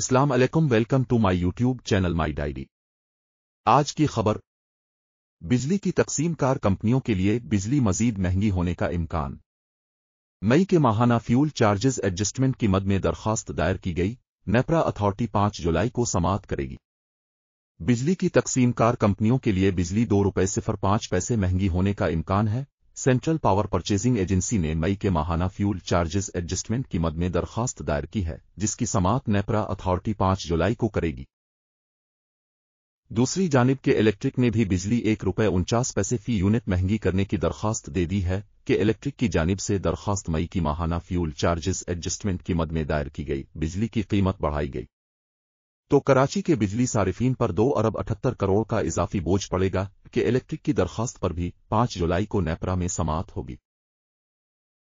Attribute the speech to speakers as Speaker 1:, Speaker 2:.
Speaker 1: इस्लाम अलैकुम welcome to my YouTube channel my diary आज की खबर बिजली की तकसीम कार कंपनियों के लिए बिजली मजीद महंगी होने का इम्कान मई के माहाना फ्यूल चार्जेस एडजस्टमेंट की मद में दरखास्त दायर की गई नेपरा अथॉरिटी पांच जुलाई को समाप्त करेगी बिजली की तकसीम कार कंपनियों के लिए बिजली दो रुपये सिफर पांच पैसे महंगी होने का इम्कान है सेंट्रल पावर परचेजिंग एजेंसी ने मई के माहाना फ्यूल चार्जेस एडजस्टमेंट की मद में दरखास्त दायर की है जिसकी समाप्त नेपरा अथॉरिटी पांच जुलाई को करेगी दूसरी जानब के इलेक्ट्रिक ने भी बिजली एक रुपये उनचास पैसे फी यूनिट महंगी करने की दरखास्त दे दी है कि इलेक्ट्रिक की जानब से दरखास्त मई की माहाना फ्यूल चार्जेस एडजस्टमेंट की मद में दायर की गई बिजली की कीमत बढ़ाई गई तो कराची के बिजली सारिफिन पर दो अरब अठहत्तर करोड़ का इजाफी बोझ पड़ेगा के इलेक्ट्रिक की दरखास्त पर भी 5 जुलाई को नेपरा में समाप्त होगी